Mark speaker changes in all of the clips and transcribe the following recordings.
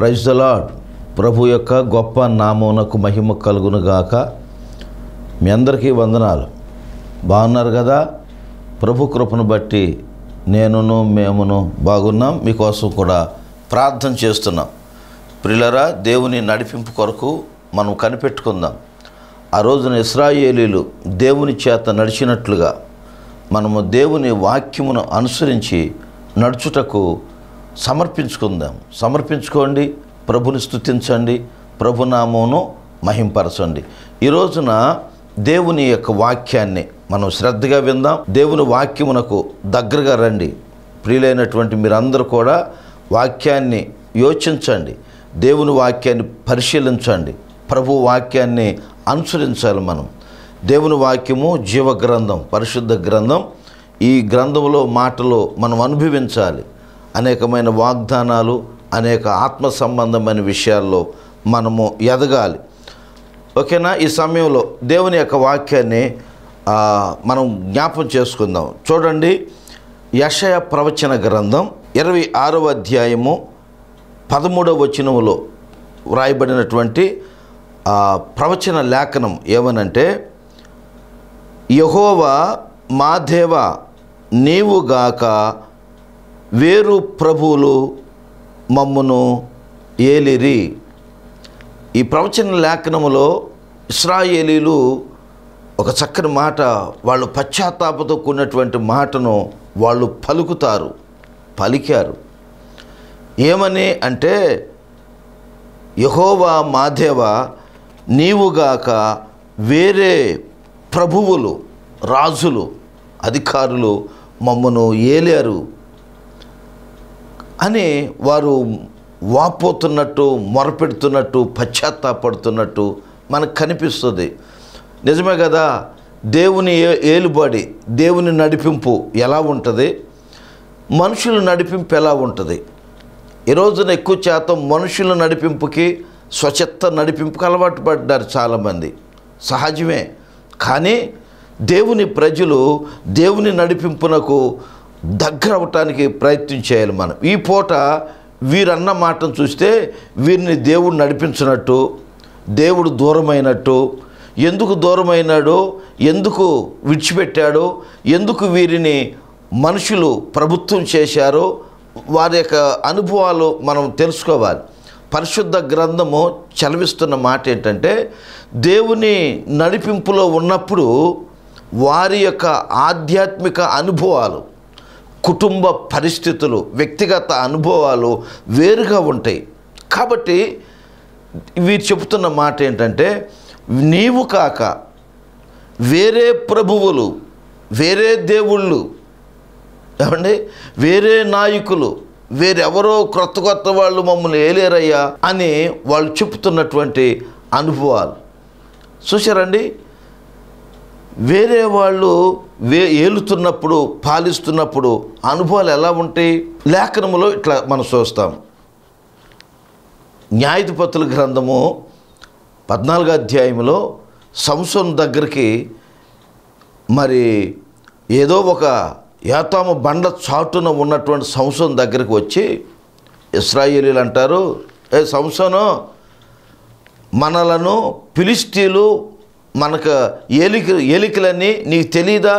Speaker 1: praise ప్రభు యొక్క గొప్ప నామోనకు మహిమ కలుగునుగాక మీ అందరికీ వందనాలు బాగున్నారు కదా ప్రభు కృపను బట్టి నేనును మేమును బాగున్నాం మీకోసం కూడా ప్రార్థన చేస్తున్నాం ప్రిలరా దేవుని నడిపింపు కొరకు మనం కనిపెట్టుకుందాం ఆ రోజున ఇస్రాయేలీలు దేవుని చేత నడిచినట్లుగా మనము దేవుని వాక్యమును అనుసరించి నడుచుటకు సమర్పించుకుందాం సమర్పించుకోండి ప్రభుని స్థుతించండి ప్రభునామోను మహింపరచండి ఈ రోజున దేవుని యొక్క వాక్యాన్ని మనం శ్రద్ధగా విందాం దేవుని వాక్యమునకు దగ్గరగా రండి ప్రియులైనటువంటి మీరందరూ కూడా వాక్యాన్ని యోచించండి దేవుని వాక్యాన్ని పరిశీలించండి ప్రభు వాక్యాన్ని అనుసరించాలి మనం దేవుని వాక్యము జీవ గ్రంథం పరిశుద్ధ గ్రంథం ఈ గ్రంథంలో మాటలు మనం అనుభవించాలి అనేకమైన వాగ్దానాలు అనేక ఆత్మ సంబంధమైన విషయాల్లో మనము ఎదగాలి ఓకేనా ఈ సమయంలో దేవుని యొక్క వాక్యాన్ని మనం జ్ఞాపం చేసుకుందాం చూడండి యషయ ప్రవచన గ్రంథం ఇరవై ఆరవ అధ్యాయము పదమూడవ వచనములో వ్రాయబడినటువంటి ప్రవచన లేఖనం ఏమనంటే యహోవా మా దేవ నీవుగాక వేరు ప్రభువులు మమ్మును ఏలిరి ఈ ప్రవచన లేఖనములో ఇస్రాయేలీలు ఒక చక్కని మాట వాళ్ళు పశ్చాత్తాపతో కూడినటువంటి మాటను వాళ్ళు పలుకుతారు పలికారు ఏమని అంటే యహోవా మాధేవ నీవుగాక వేరే ప్రభువులు రాజులు అధికారులు మమ్మను ఏలారు అని వారు వాపోతున్నట్టు మొరపెడుతున్నట్టు పశ్చాత్తాపడుతున్నట్టు మనకు కనిపిస్తుంది నిజమే కదా దేవుని ఏలుబడి దేవుని నడిపింపు ఎలా ఉంటుంది మనుషుల నడిపింపు ఎలా ఉంటుంది ఈరోజున ఎక్కువ శాతం మనుషుల నడిపింపుకి స్వచ్ఛత నడిపింపుకి అలవాటు పడ్డారు చాలామంది సహజమే కానీ దేవుని ప్రజలు దేవుని నడిపింపునకు దగ్గర అవటానికి ప్రయత్నం చేయాలి మనం ఈ పూట వీరన్న మాటను చూస్తే వీరిని దేవుడు నడిపించినట్టు దేవుడు దూరమైనట్టు ఎందుకు దూరమైనాడో ఎందుకు విడిచిపెట్టాడో ఎందుకు వీరిని మనుషులు ప్రభుత్వం చేశారో వారి యొక్క అనుభవాలు మనం తెలుసుకోవాలి పరిశుద్ధ గ్రంథము చలవిస్తున్న మాట ఏంటంటే దేవుని నడిపింపులో ఉన్నప్పుడు వారి యొక్క ఆధ్యాత్మిక అనుభవాలు కుటుంబ పరిస్థితులు వ్యక్తిగత అనుభవాలు వేరుగా ఉంటాయి కాబట్టి వీరు చెబుతున్న మాట ఏంటంటే నీవు కాక వేరే ప్రభువులు వేరే దేవుళ్ళు ఏమండి వేరే నాయకులు వేరెవరో క్రొత్త కొత్త వాళ్ళు మమ్మల్ని ఏలేరయ్యా అని వాళ్ళు చెప్తున్నటువంటి అనుభవాలు చూసారండి వేరే వాళ్ళు వే ఏలుతున్నప్పుడు పాలిస్తున్నప్పుడు అనుభవాలు ఎలా ఉంటాయి లేఖనములో ఇట్లా మనం చూస్తాం న్యాయధిపతుల గ్రంథము పద్నాలుగో అధ్యాయంలో సంసం దగ్గరికి మరి ఏదో ఒక ఏతామ బండ చాటున ఉన్నటువంటి సంసం దగ్గరికి వచ్చి ఇస్రాయేలీలు అంటారు ఏ సంసను మనలను ఫిలిస్టీలు మనకు ఏలిక ఏలికలన్నీ నీకు తెలీదా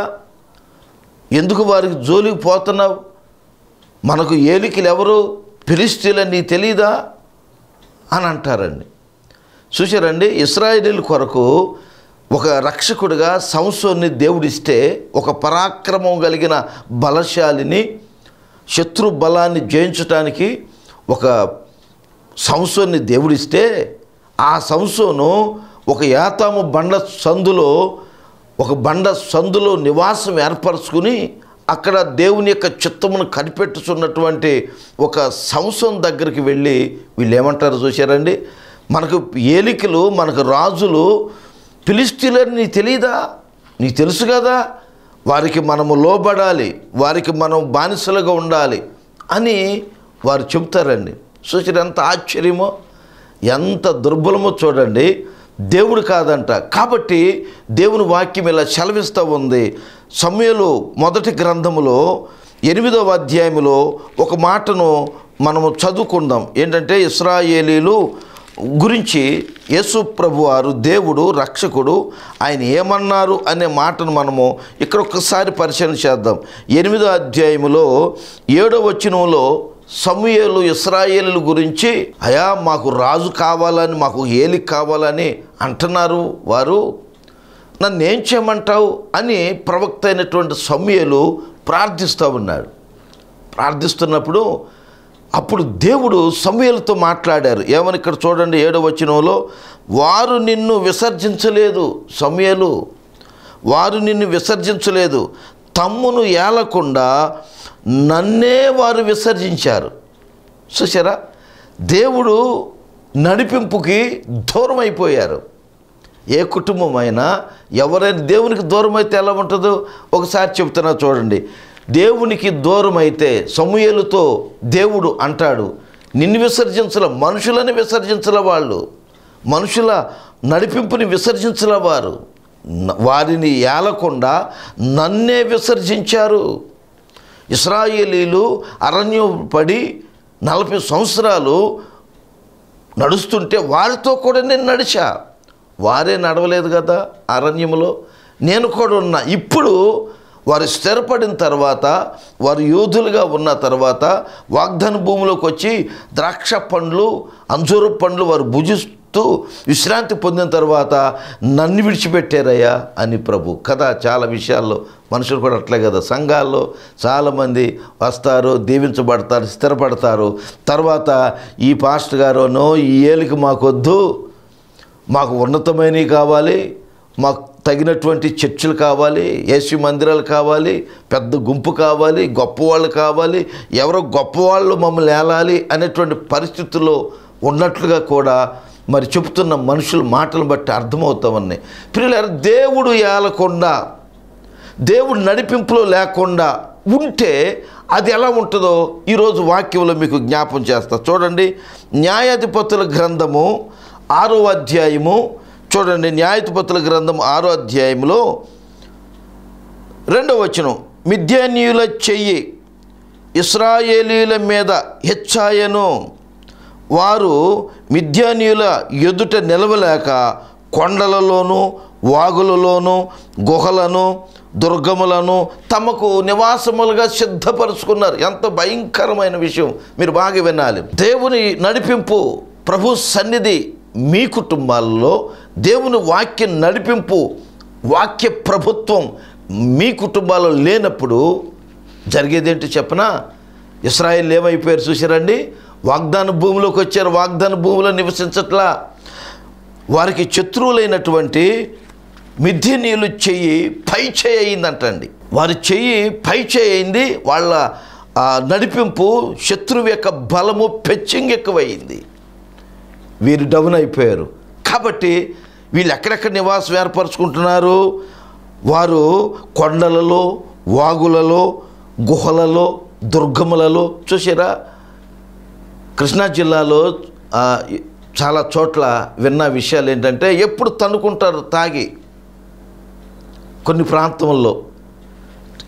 Speaker 1: ఎందుకు వారికి జోలికి పోతున్నావు మనకు ఏలికలు ఎవరు పిలిస్తీలని నీకు తెలీదా అని అంటారండి చూసారండి ఇస్రాయేలీల కొరకు ఒక రక్షకుడిగా సంసోన్ని దేవుడిస్తే ఒక పరాక్రమం కలిగిన బలశాలిని శత్రు బలాన్ని జయించటానికి ఒక సంసోన్ని దేవుడిస్తే ఆ సంసోను ఒక యాతాము బండ సందులో ఒక బండ సందులో నివాసం ఏర్పరచుకుని అక్కడ దేవుని యొక్క చిత్తమును కనిపెట్టుచున్నటువంటి ఒక సంవత్సరం దగ్గరికి వెళ్ళి వీళ్ళు ఏమంటారు చూశారండి మనకు ఏలికలు మనకు రాజులు పిలిస్తీలని నీ తెలీదా నీకు తెలుసు కదా వారికి మనము లోబడాలి వారికి మనం బానిసలుగా ఉండాలి అని వారు చెబుతారండి చూసిన ఎంత ఆశ్చర్యమో ఎంత దుర్బలమో చూడండి దేవుడు కాదంట కాబట్టి దేవుని వాక్యం ఇలా సెలవిస్తూ ఉంది సమయలు మొదటి గ్రంథములో ఎనిమిదవ అధ్యాయంలో ఒక మాటను మనము చదువుకుందాం ఏంటంటే ఇస్రాయేలీలు గురించి యేసు ప్రభువారు దేవుడు రక్షకుడు ఆయన ఏమన్నారు అనే మాటను మనము ఇక్కడ ఒక్కసారి పరిశీలన చేద్దాం ఎనిమిదో అధ్యాయములో ఏడో వచనంలో సమూహలు ఇస్రాయేల్ గురించి అయా మాకు రాజు కావాలని మాకు ఏలి కావాలని అంటున్నారు వారు నన్ను ఏం చేయమంటావు అని ప్రవక్త అయినటువంటి సమూహలు ప్రార్థిస్తూ ఉన్నాడు ప్రార్థిస్తున్నప్పుడు అప్పుడు దేవుడు సమూహలతో మాట్లాడారు ఏమని ఇక్కడ చూడండి ఏడో వచ్చినంలో వారు నిన్ను విసర్జించలేదు సమూహలు వారు నిన్ను విసర్జించలేదు తమ్మును ఏలకుండా నన్నే వారు విసర్జించారు చూసారా దేవుడు నడిపింపుకి దూరం అయిపోయారు ఏ కుటుంబం అయినా ఎవరైనా దేవునికి దూరం అయితే ఎలా ఉంటుందో ఒకసారి చెప్తున్నా చూడండి దేవునికి దూరం అయితే సమూహలతో దేవుడు అంటాడు నిన్ను విసర్జించల మనుషులని విసర్జించల వాళ్ళు మనుషుల నడిపింపుని విసర్జించల వారు వారిని ఏలకుండా నన్నే విసర్జించారు ఇస్రాయేలీలు అరణ్యం పడి నలభై సంవత్సరాలు నడుస్తుంటే వారితో కూడా నేను నడిచా వారే నడవలేదు కదా అరణ్యంలో నేను కూడా ఉన్నా ఇప్పుడు వారు స్థిరపడిన తర్వాత వారు యోధులుగా ఉన్న తర్వాత వాగ్దాన భూమిలోకి వచ్చి ద్రాక్ష పండ్లు అంజూరు పండ్లు వారు భుజిస్తూ విశ్రాంతి పొందిన తర్వాత నన్ను విడిచిపెట్టారయ్యా అని ప్రభు కథ చాలా విషయాల్లో మనుషులు కూడా అట్లే కదా సంఘాల్లో చాలామంది వస్తారు దీవించబడతారు స్థిరపడతారు తర్వాత ఈ పాస్ట్ నో ఈ ఏలికి మాకొద్దు మాకు ఉన్నతమైనవి కావాలి మాకు తగినటువంటి చర్చిలు కావాలి ఏసీ మందిరాలు కావాలి పెద్ద గుంపు కావాలి గొప్పవాళ్ళు కావాలి ఎవరో గొప్పవాళ్ళు మమ్మల్ని ఏలాలి అనేటువంటి పరిస్థితుల్లో ఉన్నట్లుగా కూడా మరి చెబుతున్న మనుషుల మాటలు బట్టి అర్థమవుతామని పిల్లలు దేవుడు ఏలకుండా దేవుడు నడిపింపులో లేకుండా ఉంటే అది ఎలా ఉంటుందో ఈరోజు వాక్యంలో మీకు జ్ఞాపం చేస్తా చూడండి న్యాయాధిపతుల గ్రంథము ఆరో అధ్యాయము చూడండి న్యాయాధిపతుల గ్రంథం ఆరో అధ్యాయంలో రెండవ వచనం మిథ్యానీయుల చెయ్యి ఇస్రాయేలీల మీద హెచ్చాయను వారు మిథ్యానీయుల ఎదుట నిలవలేక కొండలలోనూ వాగులలోను గుహలను దుర్గములను తమకు నివాసములుగా సిద్ధపరుచుకున్నారు ఎంత భయంకరమైన విషయం మీరు బాగా వినాలి దేవుని నడిపింపు ప్రభు సన్నిధి మీ కుటుంబాల్లో దేవుని వాక్య నడిపింపు వాక్య ప్రభుత్వం మీ కుటుంబాల్లో లేనప్పుడు జరిగేదేంటి చెప్పనా ఇస్రాయిల్ ఏమైపోయారు చూసారండి వాగ్దాన భూమిలోకి వచ్చారు వాగ్దాన భూమిలో నివసించట్లా వారికి శత్రువులైనటువంటి నీళ్ళు చెయ్యి పై చేయి అయిందంటండి వారి చెయ్యి పై చేయి అయింది వాళ్ళ నడిపింపు శత్రువు యొక్క బలము పెచ్చింగ్ ఎక్కువయింది వీరు డౌన్ అయిపోయారు కాబట్టి వీళ్ళు ఎక్కడెక్కడ నివాసం ఏర్పరచుకుంటున్నారు వారు కొండలలో వాగులలో గుహలలో దుర్గములలో చూసారా కృష్ణా జిల్లాలో చాలా చోట్ల విన్న విషయాలు ఏంటంటే ఎప్పుడు తన్నుకుంటారు తాగి కొన్ని ప్రాంతంలో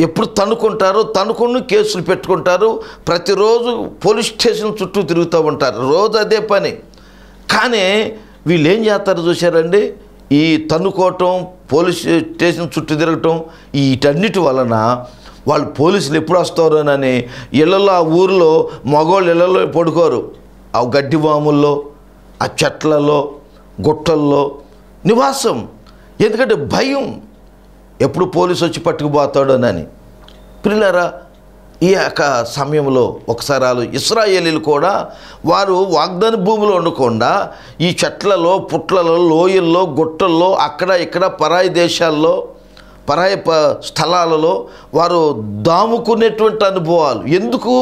Speaker 1: ఎప్పుడు తనుకుంటారో తనుకుని కేసులు పెట్టుకుంటారు ప్రతిరోజు పోలీస్ స్టేషన్ చుట్టూ తిరుగుతూ ఉంటారు రోజు అదే పని కానీ వీళ్ళు ఏం చేస్తారు చూశారండి ఈ తన్నుకోవటం పోలీస్ స్టేషన్ చుట్టూ తిరగటం వీటన్నిటి వలన వాళ్ళు పోలీసులు ఎప్పుడు వస్తారోనని ఇళ్ళలో ఆ ఊరిలో మగవాళ్ళు ఇళ్ళలో పడుకోరు ఆ గడ్డి వాముల్లో ఆ చెట్లలో గుట్టల్లో నివాసం ఎందుకంటే భయం ఎప్పుడు పోలీసు వచ్చి పట్టుకుపోతాడోనని పిల్లరా ఈ యొక్క సమయంలో ఒకసారి ఇస్రాయేలీలు కూడా వారు వాగ్దాన భూమిలో ఉండకుండా ఈ చెట్లలో పుట్లలో లోయల్లో గుట్టల్లో అక్కడ ఇక్కడ పరాయి దేశాల్లో పరాయి స్థలాలలో వారు దాముకునేటువంటి అనుభవాలు ఎందుకు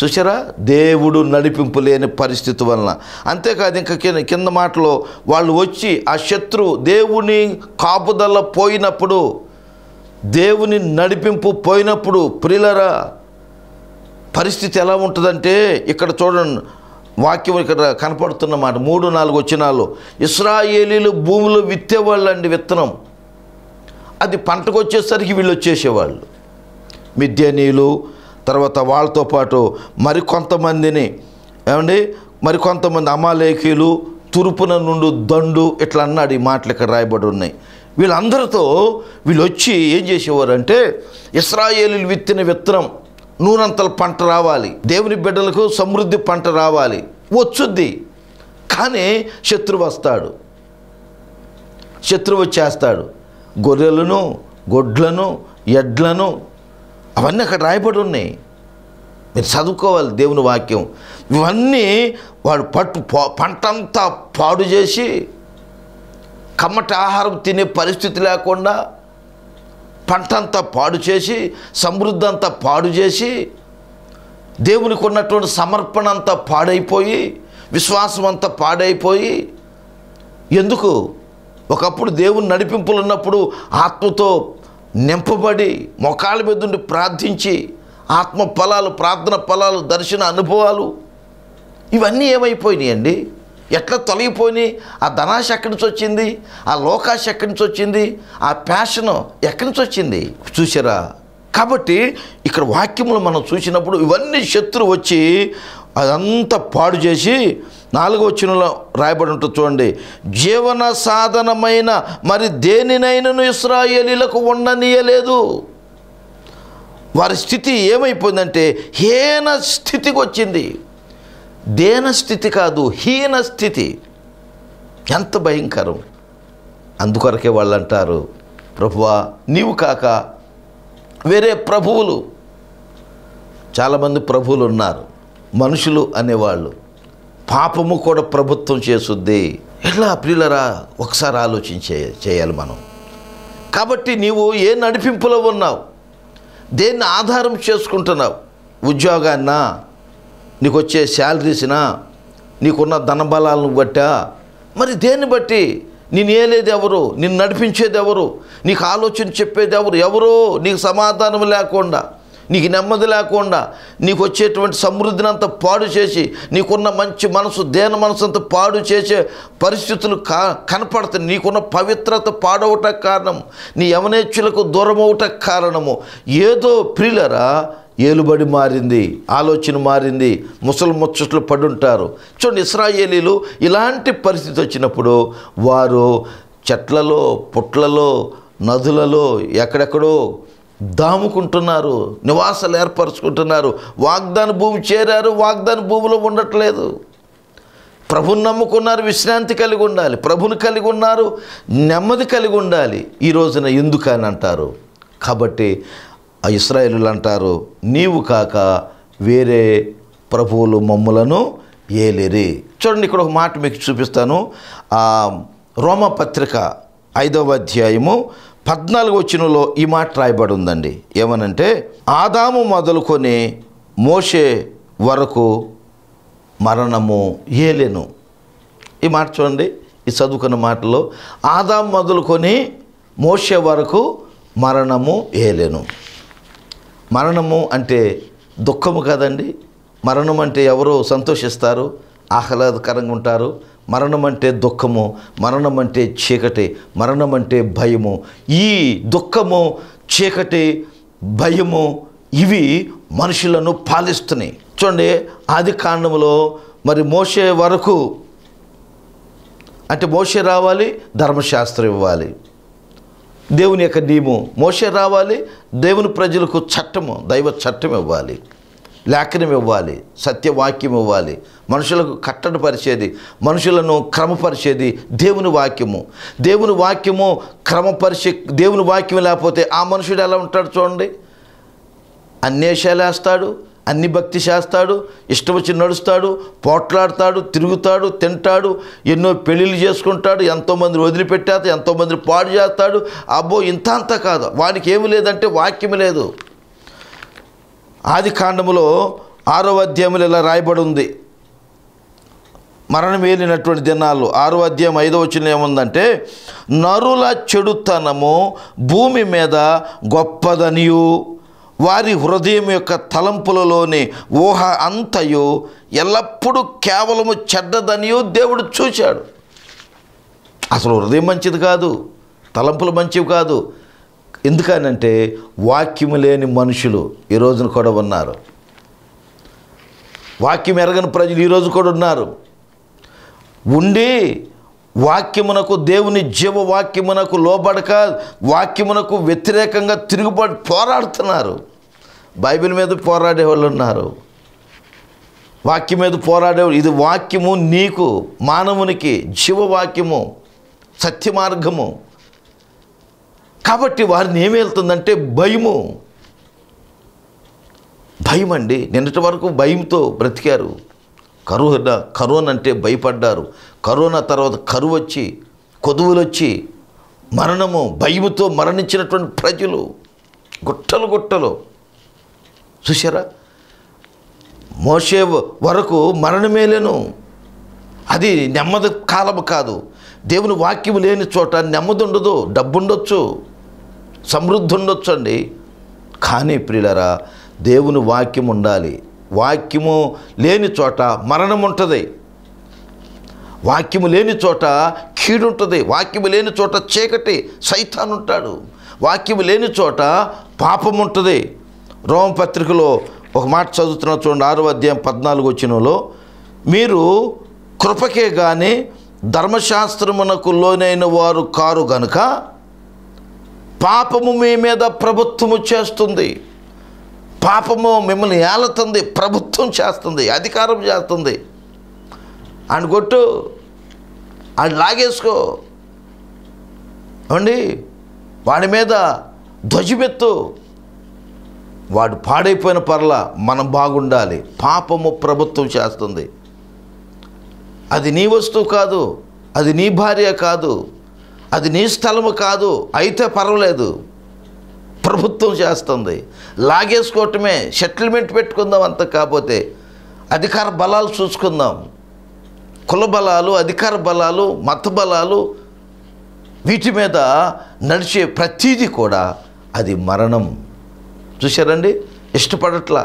Speaker 1: చూసారా దేవుడు నడిపింపు లేని పరిస్థితి వలన అంతేకాదు ఇంకా కింద మాటలో వాళ్ళు వచ్చి ఆ శత్రువు దేవుని కాపుదల పోయినప్పుడు దేవుని నడిపింపు పోయినప్పుడు ప్రిలరా పరిస్థితి ఎలా ఉంటుందంటే ఇక్కడ చూడండి వాక్యం ఇక్కడ కనపడుతున్నమాట మూడు నాలుగు వచ్చినాలు ఇస్రాయేలీలు భూమిలో విత్తేవాళ్ళు అండి విత్తనం అది పంటకు వచ్చేసరికి వీళ్ళు వచ్చేసేవాళ్ళు మిద్యానీయులు తర్వాత వాళ్ళతో పాటు మరికొంతమందిని ఏమండి మరికొంతమంది అమాలేఖీలు తురుపున నుండి దండు ఇట్లా అన్నాడు ఈ మాటలు ఇక్కడ రాయబడి ఉన్నాయి వీళ్ళందరితో వీళ్ళు వచ్చి ఏం చేసేవారంటే ఇస్రాయేలీలు విత్తిన విత్తనం నూనంతల పంట రావాలి దేవుని బిడ్డలకు సమృద్ధి పంట రావాలి వచ్చుద్ది కానీ శత్రువు వస్తాడు శత్రువు వచ్చేస్తాడు గొర్రెలను గొడ్లను ఎడ్లను అవన్నీ అక్కడ రాయబడి ఉన్నాయి మీరు చదువుకోవాలి దేవుని వాక్యం ఇవన్నీ వాడు పట్టు పంటంతా పాడు చేసి కమ్మట ఆహారం తినే పరిస్థితి లేకుండా పంటంతా పాడు చేసి సమృద్ధి అంతా పాడు చేసి దేవునికి ఉన్నటువంటి సమర్పణ అంతా పాడైపోయి విశ్వాసం అంతా పాడైపోయి ఎందుకు ఒకప్పుడు దేవుని నడిపింపులు ఉన్నప్పుడు ఆత్మతో నింపబడి మొఖాల మీద ఉండి ప్రార్థించి ఆత్మ ఫలాలు ప్రార్థన ఫలాలు దర్శన అనుభవాలు ఇవన్నీ ఏమైపోయినాయండి ఎట్లా తొలగిపోయినాయి ఆ ధనాశ ఎక్కడి నుంచి వచ్చింది ఆ లోకాశ ఎక్కడి నుంచి వచ్చింది ఆ ప్యాషన్ ఎక్కడి నుంచి వచ్చింది చూసారా కాబట్టి ఇక్కడ వాక్యములు మనం చూసినప్పుడు ఇవన్నీ శత్రువు వచ్చి అదంతా పాడు చేసి నాలుగో చినులో రాయబడి ఉంటుంది చూడండి జీవన సాధనమైన మరి దేనినైనను ఇస్రాయలీలకు ఉండనీయలేదు వారి స్థితి ఏమైపోయిందంటే హీన స్థితికి వచ్చింది దేన స్థితి కాదు హీన స్థితి ఎంత భయంకరం అందుకొరకే వాళ్ళు అంటారు ప్రభువా నీవు కాక వేరే ప్రభువులు చాలామంది ప్రభువులు ఉన్నారు మనుషులు అనేవాళ్ళు పాపము కూడా ప్రభుత్వం చేస్తుంది ఎట్లా ప్రియులరా ఒకసారి ఆలోచించే చేయాలి మనం కాబట్టి నీవు ఏ నడిపింపులో ఉన్నావు దేన్ని ఆధారం చేసుకుంటున్నావు ఉద్యోగాన్న నీకు వచ్చే శాలరీస్నా నీకున్న ధనబలాలను బట్టా మరి దేన్ని బట్టి నేను ఏలేది ఎవరు నిన్ను నడిపించేది ఎవరు నీకు ఆలోచన చెప్పేది ఎవరు ఎవరో నీకు సమాధానం లేకుండా నీకు నెమ్మది లేకుండా నీకు వచ్చేటువంటి సమృద్ధిని అంతా పాడు చేసి నీకున్న మంచి మనసు దేన మనసు అంత పాడు చేసే పరిస్థితులు కా కనపడతాయి నీకున్న పవిత్రత పాడవట కారణం నీ యవనేచ్చులకు దూరం అవట కారణము ఏదో ప్రిలరా ఏలుబడి మారింది ఆలోచన మారింది ముసలి ముచ్చట్లు పడుంటారు చూడండి ఇస్రాయేలీలు ఇలాంటి పరిస్థితి వచ్చినప్పుడు వారు చెట్లలో పుట్లలో నదులలో ఎక్కడెక్కడో దాముకుంటున్నారు నివాసాలు ఏర్పరచుకుంటున్నారు వాగ్దాన భూమి చేరారు వాగ్దాన భూమిలో ఉండట్లేదు ప్రభుని నమ్ముకున్నారు విశ్రాంతి కలిగి ఉండాలి ప్రభుని కలిగి ఉన్నారు నెమ్మది కలిగి ఉండాలి ఈ రోజున ఎందుకు అని అంటారు కాబట్టి ఇస్రాయేలు అంటారు నీవు కాక వేరే ప్రభువులు మమ్ములను ఏలేరి చూడండి ఇక్కడ ఒక మాట మీకు చూపిస్తాను రోమపత్రిక ఐదవ అధ్యాయము పద్నాలుగు వచ్చినలో ఈ మాట రాయబడి ఉందండి ఏమనంటే ఆదాము మొదలుకొని మోసే వరకు మరణము ఏలెను ఈ మాట చూడండి ఈ చదువుకున్న మాటలో ఆదాం మొదలుకొని మోసే వరకు మరణము ఏలెను మరణము అంటే దుఃఖము కదండి మరణం అంటే ఎవరో సంతోషిస్తారు ఆహ్లాదకరంగా ఉంటారు మరణం అంటే దుఃఖము మరణం అంటే చీకటి మరణం అంటే భయము ఈ దుఃఖము చీకటి భయము ఇవి మనుషులను పాలిస్తున్నాయి చూడండి ఆది కాండంలో మరి మోసే వరకు అంటే మోసే రావాలి ధర్మశాస్త్రం ఇవ్వాలి దేవుని యొక్క నియమం మోసే రావాలి దేవుని ప్రజలకు చట్టము దైవ చట్టం ఇవ్వాలి లేఖనం ఇవ్వాలి సత్యవాక్యం ఇవ్వాలి మనుషులకు కట్టడి పరిచేది మనుషులను క్రమపరిచేది దేవుని వాక్యము దేవుని వాక్యము క్రమపరిచి దేవుని వాక్యం లేకపోతే ఆ మనుషుడు ఎలా ఉంటాడు చూడండి అన్యేషాలేస్తాడు అన్ని భక్తి చేస్తాడు ఇష్టం వచ్చి నడుస్తాడు పోట్లాడతాడు తిరుగుతాడు తింటాడు ఎన్నో పెళ్ళిళ్ళు చేసుకుంటాడు ఎంతోమందిని వదిలిపెట్టాడు ఎంతోమందిని పాడు చేస్తాడు అబ్బో ఇంత అంతా కాదు వానికి ఏమి లేదంటే వాక్యం లేదు ఆది కాండములో ఆరో అధ్యాయములు ఇలా రాయబడి ఉంది మరణం వేలినటువంటి దినాలు ఆరో అధ్యాయం ఐదో వచ్చిన ఏముందంటే నరుల చెడుతనము భూమి మీద గొప్పదనియు వారి హృదయం యొక్క తలంపులలోని ఊహ అంతయు ఎల్లప్పుడూ కేవలము చెడ్డదనియు దేవుడు చూశాడు అసలు హృదయం మంచిది కాదు తలంపులు మంచివి కాదు ఎందుకనంటే వాక్యము లేని మనుషులు ఈ రోజున కూడా ఉన్నారు వాక్యం ఎరగని ప్రజలు ఈరోజు కూడా ఉన్నారు ఉండి వాక్యమునకు దేవుని జీవ వాక్యమునకు లోబడక వాక్యమునకు వ్యతిరేకంగా తిరుగుబడి పోరాడుతున్నారు బైబిల్ మీద పోరాడే వాళ్ళు ఉన్నారు వాక్యం మీద పోరాడే ఇది వాక్యము నీకు మానవునికి జీవవాక్యము సత్య మార్గము కాబట్టి వారిని ఏమి వెళ్తుందంటే భయము భయం అండి నిన్నటి వరకు భయంతో బ్రతికారు కరోనా కరోనా అంటే భయపడ్డారు కరోనా తర్వాత కరువు వచ్చి కొదువులు వచ్చి మరణము భయముతో మరణించినటువంటి ప్రజలు గుట్టలు గుట్టలు చూసారా మోసే వరకు మరణమే లేను అది నెమ్మది కాలము కాదు దేవుని వాక్యం లేని చోట నెమ్మది ఉండదు డబ్బు ఉండొచ్చు సమృద్ధి ఉండొచ్చండి కానీ ప్రియులరా దేవుని వాక్యం ఉండాలి వాక్యము లేని చోట మరణం ఉంటుంది వాక్యము లేని చోట కీడుంటుంది వాక్యము లేని చోట చీకటి సైతాన్ ఉంటాడు వాక్యము లేని చోట పాపం ఉంటుంది రోమ పత్రికలో ఒక మాట చదువుతున్న చూడండి ఆరు అధ్యాయం పద్నాలుగు వచ్చినలో మీరు కృపకే కానీ ధర్మశాస్త్రమునకు లోనైన వారు కారు గనుక పాపము మీ మీద ప్రభుత్వము చేస్తుంది పాపము మిమ్మల్ని ఏలుతుంది ప్రభుత్వం చేస్తుంది అధికారం చేస్తుంది అని కొట్టు ఆయన లాగేసుకో అండి వాడి మీద ధ్వజమెత్తు వాడు పాడైపోయిన పర్ల మనం బాగుండాలి పాపము ప్రభుత్వం చేస్తుంది అది నీ వస్తువు కాదు అది నీ భార్య కాదు అది నీ స్థలము కాదు అయితే పర్వాలేదు ప్రభుత్వం చేస్తుంది లాగేసుకోవటమే సెటిల్మెంట్ పెట్టుకుందాం అంత కాకపోతే అధికార బలాలు చూసుకుందాం కుల బలాలు అధికార బలాలు మత బలాలు వీటి మీద నడిచే ప్రతీది కూడా అది మరణం చూశారండి ఇష్టపడట్ల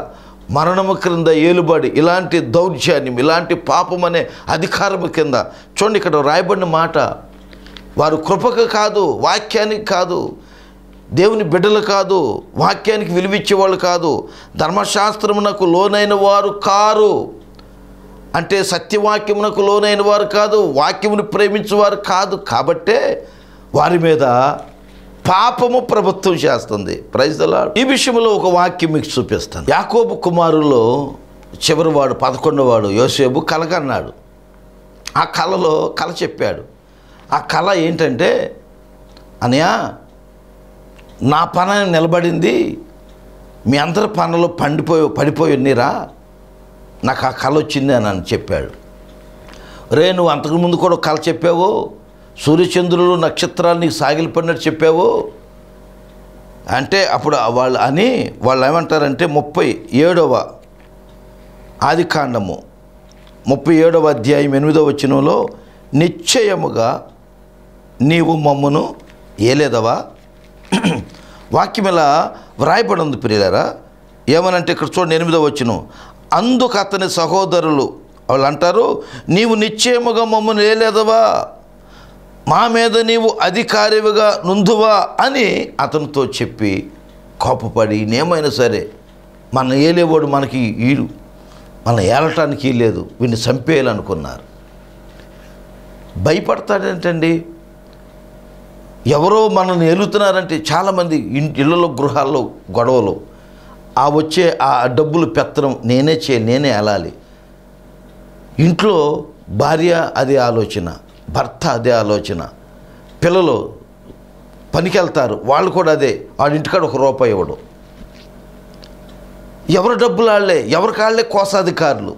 Speaker 1: మరణము క్రింద ఏలుబడి ఇలాంటి దౌర్జన్యం ఇలాంటి పాపం అనే అధికారము కింద చూడండి ఇక్కడ రాయబడిన మాట వారు కృపకు కాదు వాక్యానికి కాదు దేవుని బిడ్డలు కాదు వాక్యానికి విలువిచ్చేవాళ్ళు కాదు ధర్మశాస్త్రమునకు లోనైన వారు కారు అంటే సత్యవాక్యమునకు లోనైన వారు కాదు వాక్యమును ప్రేమించేవారు కాదు కాబట్టే వారి మీద పాపము ప్రభుత్వం చేస్తుంది ప్రైజ్లా ఈ విషయంలో ఒక వాక్యం మీకు చూపిస్తాను యాకోబు కుమారులో చివరివాడు పదకొండవాడు యోసేబు కలగన్నాడు ఆ కళలో కళ చెప్పాడు ఆ కళ ఏంటంటే అనయా నా పన నిలబడింది మీ అందరి పనులు పండిపోయి పడిపోయి ఉన్నీరా నాకు ఆ కళ వచ్చింది అని అని చెప్పాడు రే నువ్వు అంతకుముందు కూడా కళ చెప్పావు సూర్యచంద్రులు నక్షత్రాలు నీకు సాగిలిపడినట్టు చెప్పావు అంటే అప్పుడు వాళ్ళు అని వాళ్ళు ఏమంటారంటే ముప్పై ఏడవ ఆది కాండము ముప్పై ఏడవ అధ్యాయం ఎనిమిదవ వచనంలో నిశ్చయముగా నీవు మమ్మను ఏలేదవా వాక్యం ఇలా వ్రాయబడి ఉంది ప్రియులరా ఏమనంటే ఇక్కడ చూడండి ఎనిమిదో వచ్చును అందుకు అతని సహోదరులు వాళ్ళు అంటారు నీవు నిశ్చయముగా మమ్మను ఏలేదవా మా మీద నీవు అధికారివిగా నుందువా అని అతనితో చెప్పి కోపపడి నేమైనా సరే మన ఏలేవాడు మనకి ఈడు మన ఏలటానికి లేదు వీడిని చంపేయాలనుకున్నారు భయపడతాడేంటండి ఎవరో మనల్ని ఎలుతున్నారంటే చాలామంది ఇళ్ళలో గృహాల్లో గొడవలు ఆ వచ్చే ఆ డబ్బులు పెత్తనం నేనే చే నేనే ఎలాలి ఇంట్లో భార్య అదే ఆలోచన భర్త అదే ఆలోచన పిల్లలు పనికెళ్తారు వాళ్ళు కూడా అదే ఇంటికాడ ఒక రూపాయి ఇవ్వడం ఎవరి డబ్బులు వాళ్ళే ఎవరి కాళ్ళే కోశాధికారులు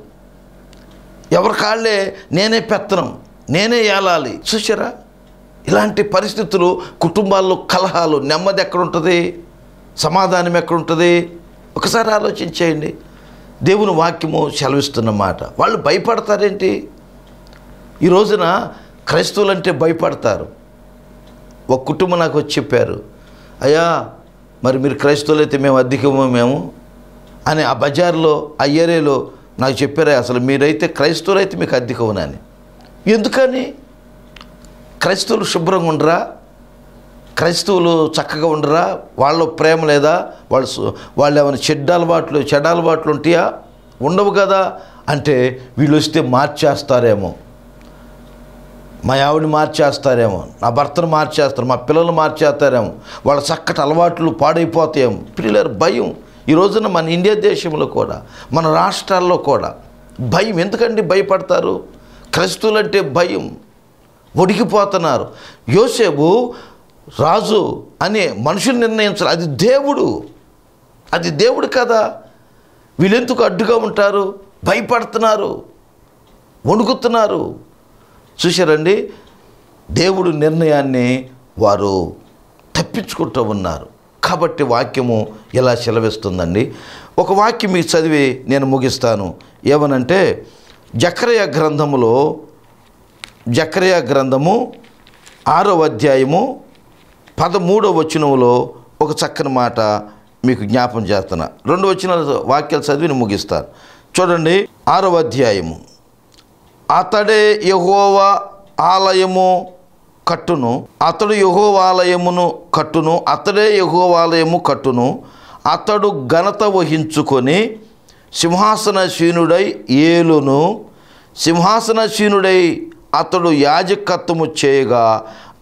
Speaker 1: ఎవరి కాళ్ళే నేనే పెత్తనం నేనే ఏలాలి చూసారా ఇలాంటి పరిస్థితులు కుటుంబాల్లో కలహాలు నెమ్మది ఎక్కడుంటుంది సమాధానం ఎక్కడుంటుంది ఒకసారి ఆలోచించేయండి దేవుని వాక్యము సెలవిస్తున్నమాట వాళ్ళు భయపడతారేంటి ఈ రోజున అంటే భయపడతారు ఒక కుటుంబం నాకు వచ్చి చెప్పారు అయ్యా మరి మీరు అయితే మేము అధికమో మేము అని ఆ బజార్లో ఆ ఏరియాలో నాకు చెప్పారా అసలు మీరైతే అయితే మీకు అధికమునని ఎందుకని క్రైస్తవులు శుభ్రంగా ఉండరా క్రైస్తవులు చక్కగా ఉండరా వాళ్ళ ప్రేమ లేదా వాళ్ళు వాళ్ళు ఏమైనా చెడ్డ అలవాట్లు చెడ్డ అలవాట్లు ఉంటాయా ఉండవు కదా అంటే వీళ్ళు వస్తే మార్చేస్తారేమో మా ఆవిడని మార్చేస్తారేమో నా భర్తను మార్చేస్తారు మా పిల్లలు మార్చేస్తారేమో వాళ్ళ చక్కటి అలవాట్లు పాడైపోతాయేమో పిల్లలు భయం ఈ రోజున మన ఇండియా దేశంలో కూడా మన రాష్ట్రాల్లో కూడా భయం ఎందుకండి భయపడతారు క్రైస్తువులంటే భయం వణికిపోతున్నారు యోసేపు రాజు అనే మనుషులు నిర్ణయించరు అది దేవుడు అది దేవుడు కదా వీళ్ళెందుకు అడ్డుగా ఉంటారు భయపడుతున్నారు వణుకుతున్నారు చూశారండి దేవుడు నిర్ణయాన్ని వారు తప్పించుకుంటూ ఉన్నారు కాబట్టి వాక్యము ఇలా సెలవిస్తుందండి ఒక వాక్యం మీకు చదివి నేను ముగిస్తాను ఏమనంటే జక్రయ గ్రంథములో జక్రయా గ్రంథము ఆరో అధ్యాయము పదమూడో వచనంలో ఒక చక్కని మాట మీకు జ్ఞాపం చేస్తున్నా రెండు వచ్చిన వాక్యాలు చదివిని ముగిస్తాను చూడండి ఆరో అధ్యాయము అతడే యహోవ ఆలయము కట్టును అతడు యహోవాలయమును కట్టును అతడే యహోవాలయము కట్టును అతడు ఘనత వహించుకొని సింహాసనశీనుడై ఏలును సింహాసనశీనుడై అతడు యాజకత్వము చేయగా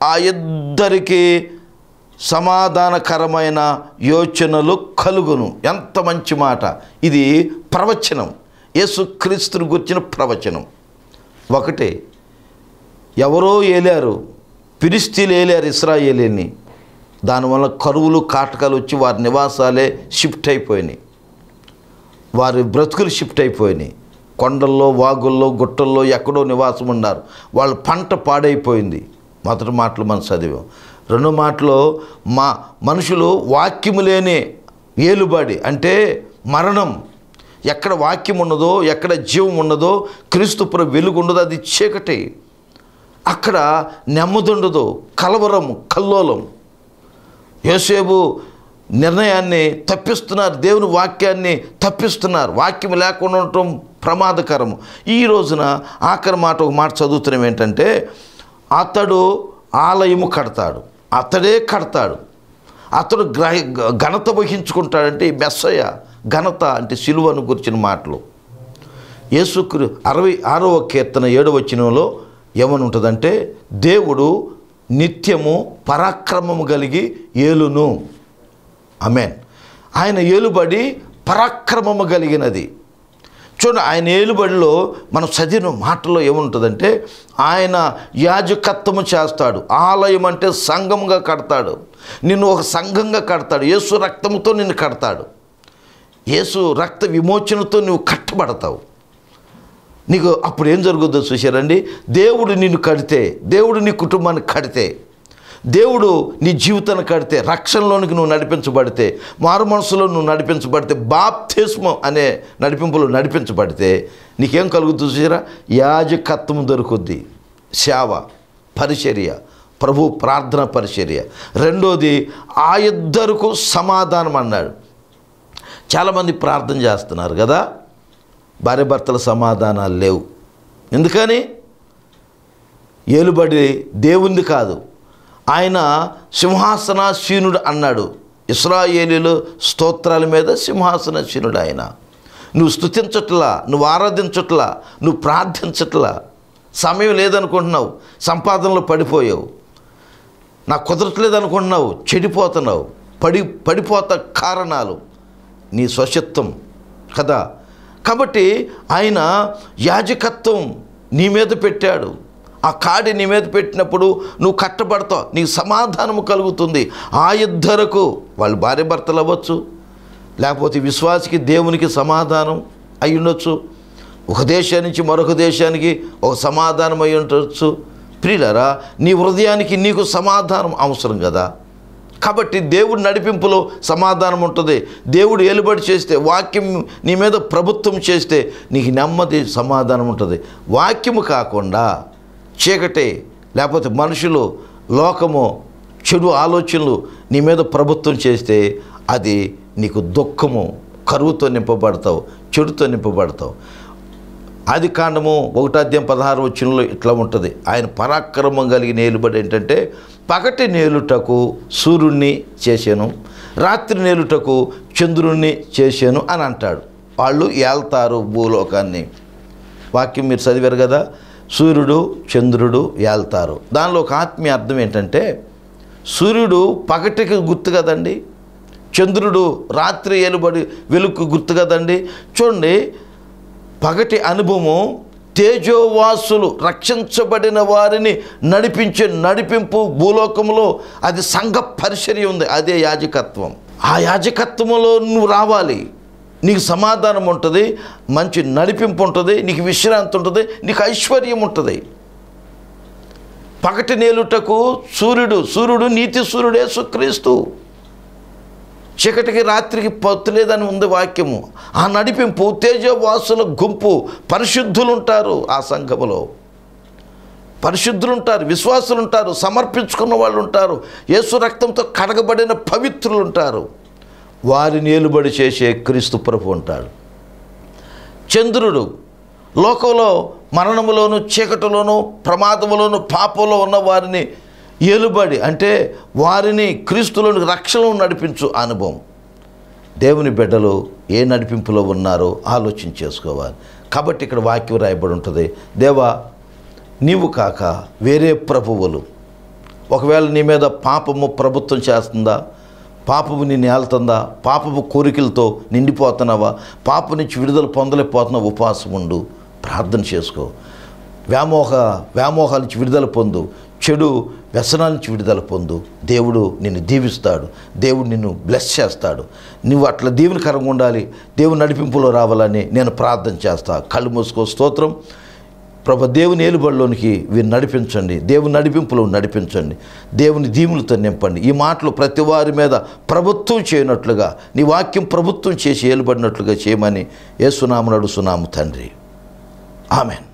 Speaker 1: ఆ ఇద్దరికీ సమాధానకరమైన యోచనలు కలుగును ఎంత మంచి మాట ఇది ప్రవచనం యేసుక్రీస్తుని గుర్చిన ప్రవచనం ఒకటి ఎవరో ఏలారు పిరిస్తీలు ఏలారు ఇస్రాయేలీని దానివల్ల కరువులు కాటకాలు వచ్చి వారి నివాసాలే షిఫ్ట్ అయిపోయినాయి వారి బ్రతుకులు షిఫ్ట్ అయిపోయినాయి కొండల్లో వాగుల్లో గుట్టల్లో ఎక్కడో నివాసం ఉన్నారు వాళ్ళ పంట పాడైపోయింది మొదటి మాటలు మనం చదివాం రెండు మాటలు మా మనుషులు వాక్యము లేని ఏలుబడి అంటే మరణం ఎక్కడ వాక్యం ఉన్నదో ఎక్కడ జీవం ఉన్నదో క్రీస్తుపుర వెలుగు ఉండదో అది చీకటి అక్కడ నెమ్మదుండదు కలవరం కల్లోలం యోసేపు నిర్ణయాన్ని తప్పిస్తున్నారు దేవుని వాక్యాన్ని తప్పిస్తున్నారు వాక్యం లేకుండా ఉండటం ప్రమాదకరము ఈ రోజున ఆఖరి మాట ఒక మాట చదువుతున్నాం ఏంటంటే అతడు ఆలయము కడతాడు అతడే కడతాడు అతడు గ్రహ ఘనత వహించుకుంటాడంటే ఈ మెస్సయ ఘనత అంటే సిలువను గురించిన మాటలు యేసుక్రు అరవై ఆరవ కీర్తన ఏడవచనంలో ఏమని ఉంటుందంటే దేవుడు నిత్యము పరాక్రమము కలిగి ఏలును అమెన్ ఆయన ఏలుబడి పరాక్రమము కలిగినది చూడండి ఆయన ఏలుబడిలో మనం చదివిన మాటలో ఏముంటుందంటే ఆయన యాజకత్వము చేస్తాడు ఆలయం అంటే సంఘముగా కడతాడు నిన్ను ఒక సంఘంగా కడతాడు యేసు రక్తముతో నిన్ను కడతాడు యేసు రక్త విమోచనతో నువ్వు కట్టబడతావు నీకు అప్పుడు ఏం జరుగుద్దో చూసారండి దేవుడు నిన్ను కడితే దేవుడు నీ కుటుంబాన్ని కడితే దేవుడు నీ జీవితాన్ని కడితే రక్షణలోనికి నువ్వు నడిపించబడితే మారు మనసులో నువ్వు నడిపించబడితే బాప్తిస్మం అనే నడిపింపులో నడిపించబడితే నీకేం కలుగుతుంది చూసారా యాజకత్వం దొరుకుద్ది సేవ పరిచర్య ప్రభు ప్రార్థన పరిచర్య రెండోది ఆ ఇద్దరుకు సమాధానం అన్నాడు చాలామంది ప్రార్థన చేస్తున్నారు కదా భార్య భర్తల సమాధానాలు లేవు ఎందుకని ఏలుబడి దేవుంది కాదు ఆయన సింహాసనాశీనుడు అన్నాడు ఇస్రాయేలీలు స్తోత్రాల మీద సింహాసనశీనుడు ఆయన నువ్వు స్థుతించట్లా నువ్వు ఆరాధించట్లా నువ్వు ప్రార్థించట్లా సమయం లేదనుకుంటున్నావు సంపాదనలో పడిపోయావు నాకు కుదరట్లేదనుకుంటున్నావు చెడిపోతున్నావు పడి పడిపోత కారణాలు నీ స్వశత్వం కదా కాబట్టి ఆయన యాజకత్వం నీ మీద పెట్టాడు ఆ కాడి నీ మీద పెట్టినప్పుడు నువ్వు కట్టబడతావు నీకు సమాధానము కలుగుతుంది ఆ ఇద్దరకు వాళ్ళు భార్య భర్తలు అవ్వచ్చు లేకపోతే విశ్వాసికి దేవునికి సమాధానం అయి ఉండొచ్చు ఒక దేశం నుంచి మరొక దేశానికి ఒక సమాధానం అయి ఉండొచ్చు ప్రియులరా నీ హృదయానికి నీకు సమాధానం అవసరం కదా కాబట్టి దేవుడు నడిపింపులో సమాధానం ఉంటుంది దేవుడు ఏలుబడి చేస్తే వాక్యం నీ మీద ప్రభుత్వం చేస్తే నీకు నెమ్మది సమాధానం ఉంటుంది వాక్యము కాకుండా చీకటే లేకపోతే మనుషులు లోకము చెడు ఆలోచనలు నీ మీద ప్రభుత్వం చేస్తే అది నీకు దుఃఖము కరువుతో నింపబడతావు చెడుతో నింపబడతావు ఆది కాండము ఒకటాద్యం పదహారు వచ్చినలో ఇట్లా ఉంటుంది ఆయన పరాక్రమం కలిగి నేలుబడి ఏంటంటే పగటి నేలుటకు సూర్యుణ్ణి చేశాను రాత్రి నేలుటకు చంద్రుణ్ణి చేశాను అని అంటాడు వాళ్ళు ఏళ్తారు భూలోకాన్ని వాక్యం మీరు చదివారు కదా సూర్యుడు చంద్రుడు ఏళ్తారు దానిలో ఒక ఆత్మీయ అర్థం ఏంటంటే సూర్యుడు పగటికి గుర్తు కదండి చంద్రుడు రాత్రి ఏలుబడి వెలుక్కు గుర్తు కదండి చూడండి పగటి అనుభవం తేజోవాసులు రక్షించబడిన వారిని నడిపించే నడిపింపు భూలోకంలో అది సంఘ పరిచర్య ఉంది అదే యాజకత్వం ఆ యాజకత్వంలో నువ్వు రావాలి నీకు సమాధానం ఉంటుంది మంచి నడిపింపు ఉంటుంది నీకు విశ్రాంతి ఉంటుంది నీకు ఐశ్వర్యం ఉంటుంది పగటి నేలుటకు సూర్యుడు సూర్యుడు నీతి సూర్యుడే సుక్రీస్తు చీకటికి రాత్రికి పొత్తులేదని ఉంది వాక్యము ఆ నడిపింపు తేజవాసుల గుంపు పరిశుద్ధులు ఉంటారు ఆ సంఘములో పరిశుద్ధులు ఉంటారు విశ్వాసులు ఉంటారు సమర్పించుకున్న వాళ్ళు ఉంటారు యేసు రక్తంతో కడగబడిన పవిత్రులు ఉంటారు వారిని ఏలుబడి చేసే క్రీస్తు ప్రభు ఉంటాడు చంద్రుడు లోకంలో మరణములోను చీకటిలోను ప్రమాదములోను పాపంలో ఉన్న వారిని ఏలుబడి అంటే వారిని క్రీస్తులను రక్షణను నడిపించు అనుభవం దేవుని బిడ్డలు ఏ నడిపింపులో ఉన్నారో ఆలోచన చేసుకోవాలి కాబట్టి ఇక్కడ వాక్యం రాయబడి ఉంటుంది దేవా నీవు కాక వేరే ప్రభువులు ఒకవేళ నీ మీద పాపము ప్రభుత్వం చేస్తుందా పాపము నిన్ను ఏళ్తుందా పాపపు కోరికలతో నిండిపోతున్నావా పాప నుంచి విడుదల పొందలేకపోతున్నావు ఉపవాసం ఉండు ప్రార్థన చేసుకో వ్యామోహ వ్యామోహాల నుంచి విడుదల పొందు చెడు వ్యసనాల నుంచి విడుదల పొందు దేవుడు నిన్ను దీవిస్తాడు దేవుడు నిన్ను బ్లెస్ చేస్తాడు నువ్వు అట్లా దీవెనకరంగా ఉండాలి దేవుని నడిపింపులో రావాలని నేను ప్రార్థన చేస్తా కళ్ళు మూసుకో స్తోత్రం ప్రభ దేవుని ఏలుబడిలోనికి వీరు నడిపించండి దేవుని నడిపింపులో నడిపించండి దేవుని దీవులతో నింపండి ఈ మాటలు ప్రతి వారి మీద ప్రభుత్వం చేయనట్లుగా నీ వాక్యం ప్రభుత్వం చేసి ఏలుబడినట్లుగా చేయమని ఏసునామను నడుసునాము తండ్రి ఆమెన్